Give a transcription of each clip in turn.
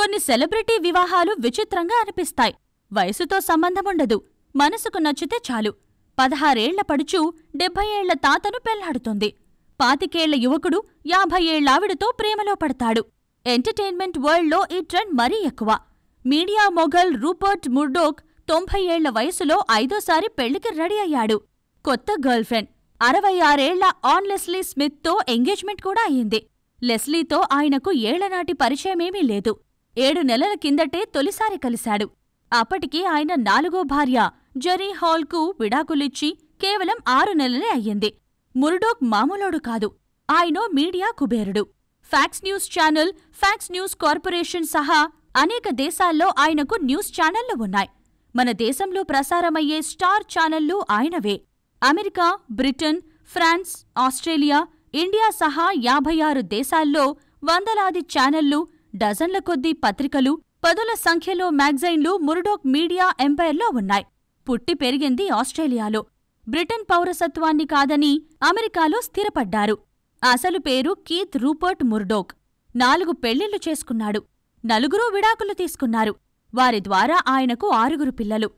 కొన్ని సెలబ్రిటీ వివాహాలు విచిత్రంగా అనిపిస్తాయి వయసుతో సంబంధముండదు మనసుకు నచ్చితే చాలు పదహారేళ్ల పడుచు డెబ్బై ఏళ్ల తాతను పెళ్లాడుతుంది పాతికేళ్ల యువకుడు యాభై ఏళ్లావిడతో ప్రేమలో పడతాడు ఎంటర్టైన్మెంట్ వరల్డ్లో ఈ ట్రెండ్ మరీ ఎక్కువ మీడియా మొఘల్ రూపర్ట్ ముర్డోక్ తొంభై ఏళ్ల వయసులో ఐదోసారి పెళ్లికి రెడీ అయ్యాడు కొత్త గర్ల్ఫ్రెండ్ అరవై ఆరేళ్ల ఆన్ లెస్లీ స్మిత్తో ఎంగేజ్మెంట్ కూడా అయింది లెస్లీతో ఆయనకు ఏళ్లనాటి పరిచయమేమీ లేదు ఏడు నెలల కిందటే తొలిసారి కలిశాడు అప్పటికి ఆయన నాలుగో భార్య జెరీ హాల్కు విడాకులిచ్చి కేవలం ఆరు నెలలే అయ్యింది మురుడోక్ మామూలోడు కాదు ఆయనో మీడియా కుబేరుడు Fox News channel Fox News corporation సహా అనేక దేశాల్లో ఆయనకు న్యూస్ ఛానళ్లు ఉన్నాయి మన దేశంలో ప్రసారమయ్యే స్టార్ ఛానళ్లు ఆయనవే America Britain France Australia India సహా యాభై ఆరు దేశాల్లో వందలాది ఛానళ్లు డజన్ల కొద్దీ పత్రికలు పదుల సంఖ్యలో మ్యాగజైన్లు మురుడోక్ మీడియా ఎంపైర్లో ఉన్నాయి పుట్టి పెరిగింది ఆస్ట్రేలియాలో బ్రిటన్ పౌరసత్వాన్ని కాదని అమెరికాలో స్థిరపడ్డారు అసలు పేరు కీత్ రూపర్ట్ మురుడోక్ నాలుగు పెళ్లిళ్లు చేసుకున్నాడు నలుగురూ విడాకులు తీసుకున్నారు వారి ద్వారా ఆయనకు ఆరుగురు పిల్లలు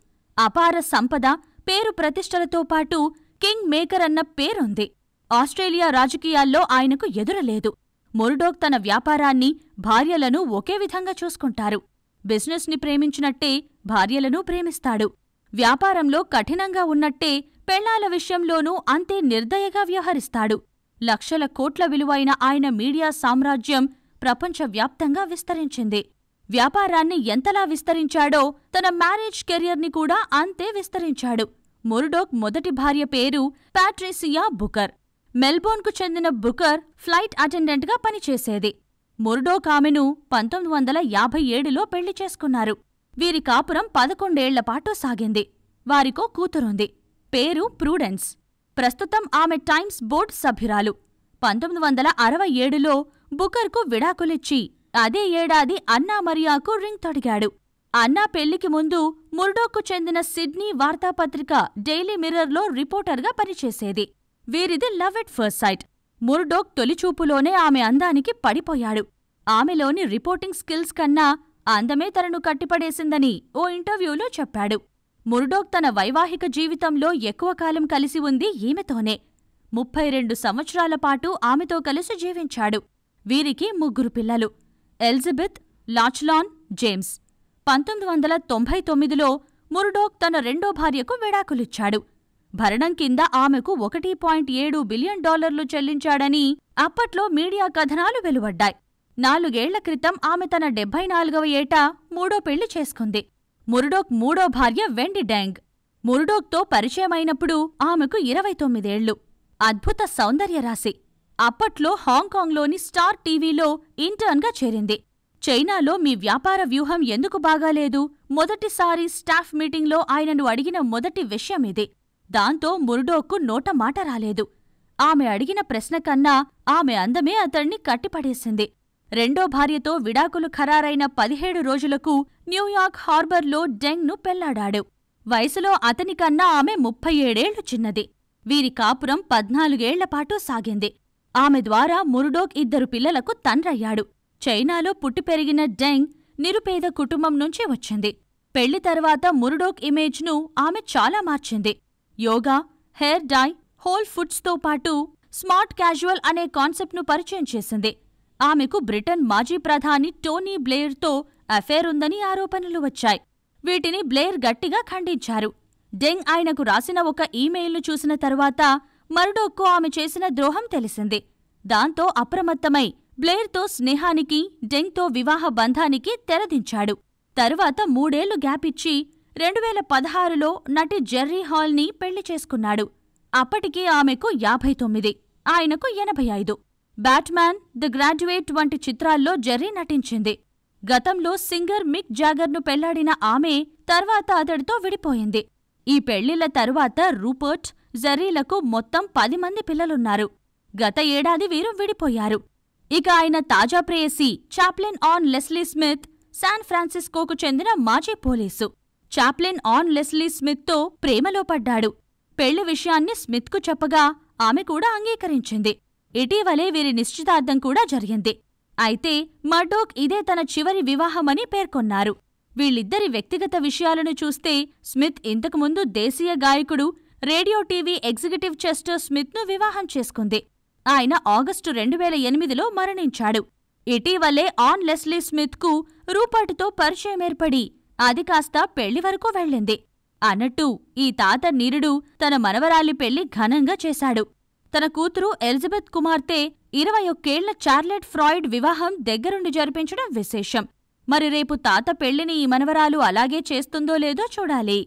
అపార సంపద పేరు ప్రతిష్టలతో పాటు కింగ్ మేకర్ అన్న పేరుంది ఆస్ట్రేలియా రాజకీయాల్లో ఆయనకు ఎదురలేదు మొరుడోక్ తన వ్యాపారాన్ని భార్యలను ఒకే విధంగా చూసుకుంటారు బిజినెస్ని ప్రేమించినట్టే భార్యలను ప్రేమిస్తాడు వ్యాపారంలో కఠినంగా ఉన్నట్టే పెళ్లాల విషయంలోనూ అంతే నిర్దయగా వ్యవహరిస్తాడు లక్షల కోట్ల విలువైన ఆయన మీడియా సామ్రాజ్యం ప్రపంచవ్యాప్తంగా విస్తరించింది వ్యాపారాన్ని ఎంతలా విస్తరించాడో తన మ్యారేజ్ కెరియర్ని కూడా అంతే విస్తరించాడు మొరుడోక్ మొదటి భార్య పేరు ప్యాట్రేసియా బుకర్ మెల్బోర్న్కు చెందిన బుకర్ ఫ్లైట్ అటెండెంట్గా పనిచేసేది ముర్డోక్ ఆమెను పంతొమ్మిది వందల యాభై ఏడులో పెళ్లి చేసుకున్నారు వీరి కాపురం పదకొండేళ్లపాటు సాగింది వారికో కూతురుంది పేరు ప్రూడెన్స్ ప్రస్తుతం ఆమె టైమ్స్ బోర్డు సభ్యురాలు పంతొమ్మిది వందల అరవై ఏడులో బుకర్కు విడాకులిచ్చి అదే ఏడాది అన్నా మరియాకు రింగ్ తొడిగాడు అన్నా పెళ్లికి ముందు ముర్డోక్కు చెందిన సిడ్నీ వార్తాపత్రిక డైలీ మిర్రర్లో రిపోర్టర్గా పనిచేసేది వీరిది love at first sight Murdoch తొలిచూపులోనే ఆమె అందానికి పడిపోయాడు ఆమెలోని రిపోర్టింగ్ స్కిల్స్ కన్నా అందమే తనను కట్టిపడేసిందని ఓ ఇంటర్వ్యూలో చెప్పాడు ముర్డోక్ తన వైవాహిక జీవితంలో ఎక్కువ కాలం కలిసి ఉంది ఈమెతోనే ముప్పై రెండు సంవత్సరాల పాటు ఆమెతో కలిసి జీవించాడు వీరికి ముగ్గురు పిల్లలు ఎలిజబెత్ లాచ్లాన్ జేమ్స్ పంతొమ్మిది వందల తొంభై తొమ్మిదిలో ముర్డోక్ తన రెండో భార్యకు విడాకులిచ్చాడు భరణం కింద ఆమెకు ఒకటి పాయింట్ ఏడు బిలియన్ డాలర్లు చెల్లించాడని అప్పట్లో మీడియా కథనాలు వెలువడ్డాయి నాలుగేళ్ల క్రితం ఆమె తన డెబ్బై నాలుగవ ఏటా మూడో పెళ్లి చేసుకుంది మురుడోక్ మూడో భార్య వెండి డ్యాంగ్ మురుడోక్తో పరిచయమైనప్పుడు ఆమెకు ఇరవై తొమ్మిదేళ్లు అద్భుత సౌందర్యరాశి అప్పట్లో హాంకాంగ్లోని స్టార్ టీవీలో ఇంటర్న్గా చేరింది చైనాలో మీ వ్యాపార వ్యూహం ఎందుకు బాగాలేదు మొదటిసారి స్టాఫ్ మీటింగ్లో ఆయనను అడిగిన మొదటి విషయం ఇది దాంతో మురుడోక్కు నోట మాట రాలేదు ఆమె అడిగిన ప్రశ్నకన్నా ఆమె అందమే అతణ్ణి కట్టిపడేసింది రెండో భార్యతో విడాకులు ఖరారైన పదిహేడు రోజులకు న్యూయార్క్ హార్బర్లో డెంగ్ను పెళ్లాడాడు వయసులో అతనికన్నా ఆమె ముప్పై ఏడేళ్లు చిన్నది వీరి కాపురం పద్నాలుగేళ్లపాటు సాగింది ఆమె ద్వారా మురుడోక్ ఇద్దరు పిల్లలకు తండ్రయ్యాడు చైనాలో పుట్టి పెరిగిన డెంగ్ నిరుపేద కుటుంబం నుంచి వచ్చింది పెళ్లి తర్వాత మురుడోక్ ఇమేజ్ను ఆమె చాలా మార్చింది యోగా హెయిర్ డై హోల్ ఫుడ్స్తో పాటు స్మార్ట్ క్యాజువల్ అనే కాన్సెప్ట్ను పరిచయం చేసింది ఆమెకు బ్రిటన్ మాజీ ప్రధాని టోనీ బ్లేర్తో అఫేర్ ఉందని ఆరోపణలు వచ్చాయి వీటిని బ్లేర్ గట్టిగా ఖండించారు డెంగ్ ఆయనకు రాసిన ఒక ఈమెయిల్ను చూసిన తరువాత మరుడోక్కు ఆమె చేసిన ద్రోహం తెలిసింది దాంతో అప్రమత్తమై బ్లేయర్తో స్నేహానికి డెంగ్తో వివాహ బంధానికి తెరదించాడు తరువాత మూడేళ్లు గ్యాపిచ్చి రెండు వేల పదహారులో నటి జెర్రీ హాల్ని పెళ్లి చేసుకున్నాడు అప్పటికి ఆమెకు యాభై తొమ్మిది ఆయనకు ఎనభై ఐదు బ్యాట్మ్యాన్ ది గ్రాడ్యుయేట్ వంటి చిత్రాల్లో జెర్రీ నటించింది గతంలో సింగర్ మిక్ జాగర్ను పెళ్లాడిన ఆమె తర్వాత అతడితో విడిపోయింది ఈ పెళ్లిళ్ల తరువాత రూపర్ట్ జెర్రీలకు మొత్తం పది మంది పిల్లలున్నారు గత ఏడాది వీరు విడిపోయారు ఇక ఆయన తాజా ప్రేయసి chaplain Ann Lesley Smith San ఫ్రాన్సిస్కోకు చెందిన మాజీ పోలీసు చాప్లిన్ ఆన్ లెస్లీ స్మిత్తో ప్రేమలో పడ్డాడు పెళ్లి విషయాన్ని స్మిత్కు చెప్పగా ఆమె కూడా అంగీకరించింది ఇటీవలే వీరి నిశ్చితార్థం కూడా జరిగింది అయితే మడోక్ ఇదే తన చివరి వివాహమని పేర్కొన్నారు వీళ్ళిద్దరి వ్యక్తిగత విషయాలను చూస్తే స్మిత్ ఇంతకుముందు దేశీయ గాయకుడు రేడియో టీవీ ఎగ్జిక్యూటివ్ చెస్టర్ స్మిత్ను వివాహం చేసుకుంది ఆయన ఆగస్టు రెండు వేల ఎనిమిదిలో మరణించాడు ఇటీవలే ఆన్ లెస్లీ స్మిత్కు రూపర్ట్తో పరిచయమేర్పడి అది కాస్త పెళ్లి వరకు వెళ్ళింది అన్నట్టు ఈ తాత నీరుడు తన మనవరాలి పెళ్లి ఘనంగా చేశాడు తన కూతురు ఎలిజబెత్ కుమార్తె ఇరవై ఒక్కేళ్ల చార్లెట్ ఫ్రాయిడ్ వివాహం దగ్గరుండి జరిపించడం విశేషం మరి రేపు తాత పెళ్లిని ఈ మనవరాలు అలాగే చేస్తుందో లేదో చూడాలి